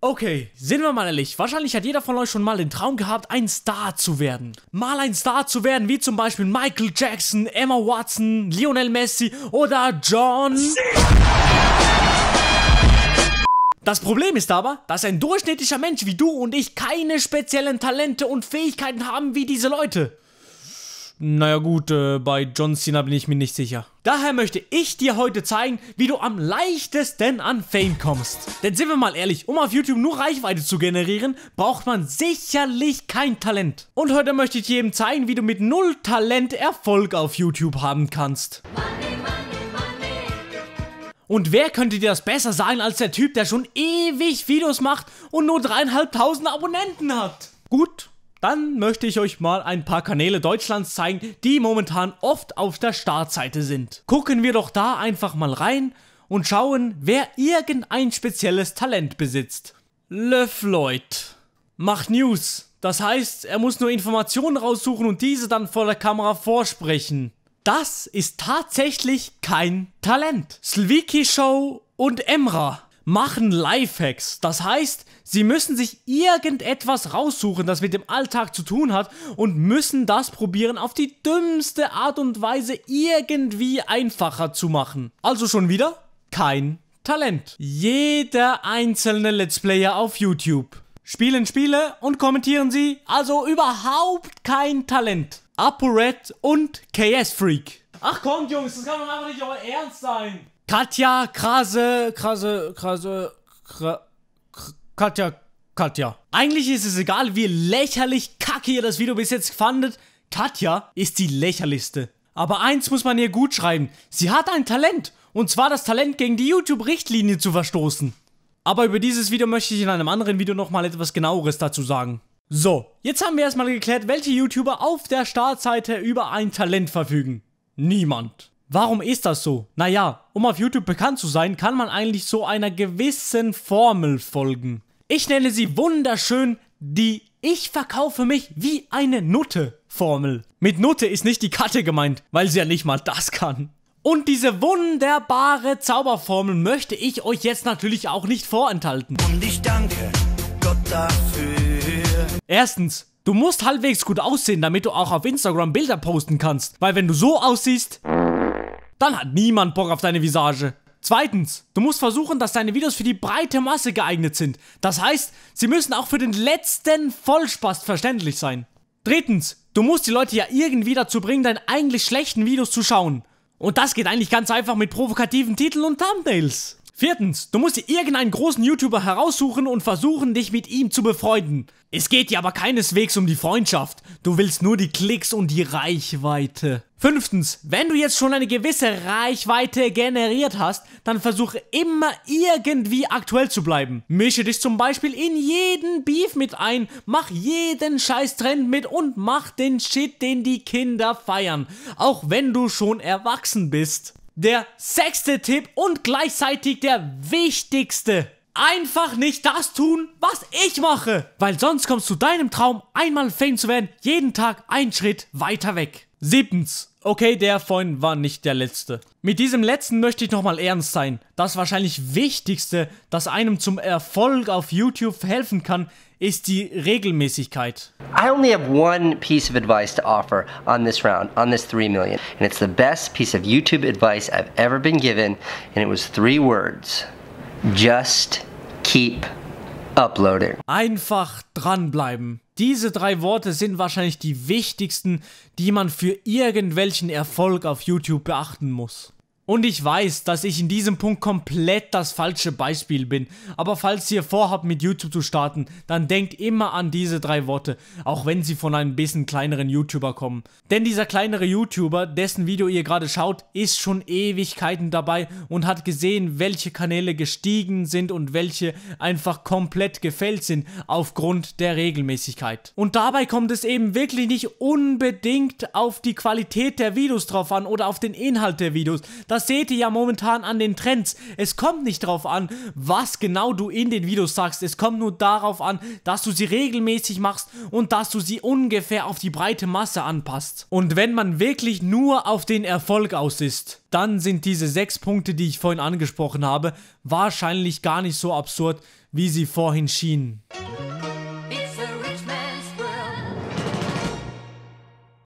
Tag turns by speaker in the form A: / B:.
A: Okay, sind wir mal ehrlich, wahrscheinlich hat jeder von euch schon mal den Traum gehabt, ein Star zu werden. Mal ein Star zu werden, wie zum Beispiel Michael Jackson, Emma Watson, Lionel Messi oder John... Das Problem ist aber, dass ein durchschnittlicher Mensch wie du und ich keine speziellen Talente und Fähigkeiten haben wie diese Leute. Naja gut, äh, bei John Cena bin ich mir nicht sicher. Daher möchte ich dir heute zeigen, wie du am leichtesten an Fame kommst. Denn sind wir mal ehrlich, um auf YouTube nur Reichweite zu generieren, braucht man sicherlich kein Talent. Und heute möchte ich dir eben zeigen, wie du mit null Talent Erfolg auf YouTube haben kannst. Money, money, money. Und wer könnte dir das besser sagen als der Typ, der schon ewig Videos macht und nur dreieinhalbtausend Abonnenten hat? Gut, dann möchte ich euch mal ein paar Kanäle Deutschlands zeigen, die momentan oft auf der Startseite sind. Gucken wir doch da einfach mal rein und schauen, wer irgendein spezielles Talent besitzt. Löffleut macht News. Das heißt, er muss nur Informationen raussuchen und diese dann vor der Kamera vorsprechen. Das ist tatsächlich kein Talent. Slviki Show und Emra machen Lifehacks. Das heißt, sie müssen sich irgendetwas raussuchen, das mit dem Alltag zu tun hat und müssen das probieren, auf die dümmste Art und Weise irgendwie einfacher zu machen. Also schon wieder kein Talent. Jeder einzelne Let's Player auf YouTube spielen Spiele und kommentieren sie, also überhaupt kein Talent. ApoRed und KS Freak. Ach kommt Jungs, das kann doch einfach nicht euer Ernst sein. Katja, Krase, Krase, Krase, Kra, Katja, Katja. Eigentlich ist es egal, wie lächerlich kacke ihr das Video bis jetzt fandet. Katja ist die lächerlichste. Aber eins muss man ihr gut schreiben. Sie hat ein Talent. Und zwar das Talent, gegen die YouTube-Richtlinie zu verstoßen. Aber über dieses Video möchte ich in einem anderen Video nochmal etwas genaueres dazu sagen. So, jetzt haben wir erstmal geklärt, welche YouTuber auf der Startseite über ein Talent verfügen. Niemand. Warum ist das so? Naja, um auf YouTube bekannt zu sein, kann man eigentlich so einer gewissen Formel folgen. Ich nenne sie wunderschön die Ich verkaufe mich wie eine Nutte Formel. Mit Nutte ist nicht die Katte gemeint, weil sie ja nicht mal das kann. Und diese wunderbare Zauberformel möchte ich euch jetzt natürlich auch nicht vorenthalten. Und ich danke Gott dafür. Erstens, du musst halbwegs gut aussehen, damit du auch auf Instagram Bilder posten kannst, weil wenn du so aussiehst... Dann hat niemand Bock auf deine Visage. Zweitens, du musst versuchen, dass deine Videos für die breite Masse geeignet sind. Das heißt, sie müssen auch für den letzten Vollspast verständlich sein. Drittens, du musst die Leute ja irgendwie dazu bringen, deine eigentlich schlechten Videos zu schauen. Und das geht eigentlich ganz einfach mit provokativen Titeln und Thumbnails. Viertens, du musst dir irgendeinen großen YouTuber heraussuchen und versuchen, dich mit ihm zu befreunden. Es geht dir aber keineswegs um die Freundschaft. Du willst nur die Klicks und die Reichweite. Fünftens, wenn du jetzt schon eine gewisse Reichweite generiert hast, dann versuche immer irgendwie aktuell zu bleiben. Mische dich zum Beispiel in jeden Beef mit ein, mach jeden Scheiß-Trend mit und mach den Shit, den die Kinder feiern. Auch wenn du schon erwachsen bist der sechste Tipp und gleichzeitig der wichtigste. Einfach nicht das tun, was ich mache, weil sonst kommst du deinem Traum, einmal Fame zu werden, jeden Tag einen Schritt weiter weg. Siebtens, Okay, der vorhin war nicht der letzte. Mit diesem letzten möchte ich nochmal ernst sein. Das wahrscheinlich wichtigste, das einem zum Erfolg auf YouTube helfen kann, ist die Regelmäßigkeit. I only have one piece of advice to offer on this round, on this 3 million. And it's the best piece of YouTube advice I've ever been given. And it was three words. Just keep uploading. Einfach dranbleiben. Diese drei Worte sind wahrscheinlich die wichtigsten, die man für irgendwelchen Erfolg auf YouTube beachten muss. Und ich weiß, dass ich in diesem Punkt komplett das falsche Beispiel bin. Aber falls ihr vorhabt, mit YouTube zu starten, dann denkt immer an diese drei Worte, auch wenn sie von einem bisschen kleineren YouTuber kommen. Denn dieser kleinere YouTuber, dessen Video ihr gerade schaut, ist schon Ewigkeiten dabei und hat gesehen, welche Kanäle gestiegen sind und welche einfach komplett gefällt sind aufgrund der Regelmäßigkeit. Und dabei kommt es eben wirklich nicht unbedingt auf die Qualität der Videos drauf an oder auf den Inhalt der Videos. Das das seht ihr ja momentan an den Trends. Es kommt nicht darauf an, was genau du in den Videos sagst. Es kommt nur darauf an, dass du sie regelmäßig machst und dass du sie ungefähr auf die breite Masse anpasst. Und wenn man wirklich nur auf den Erfolg aus ist, dann sind diese sechs Punkte, die ich vorhin angesprochen habe, wahrscheinlich gar nicht so absurd, wie sie vorhin schienen.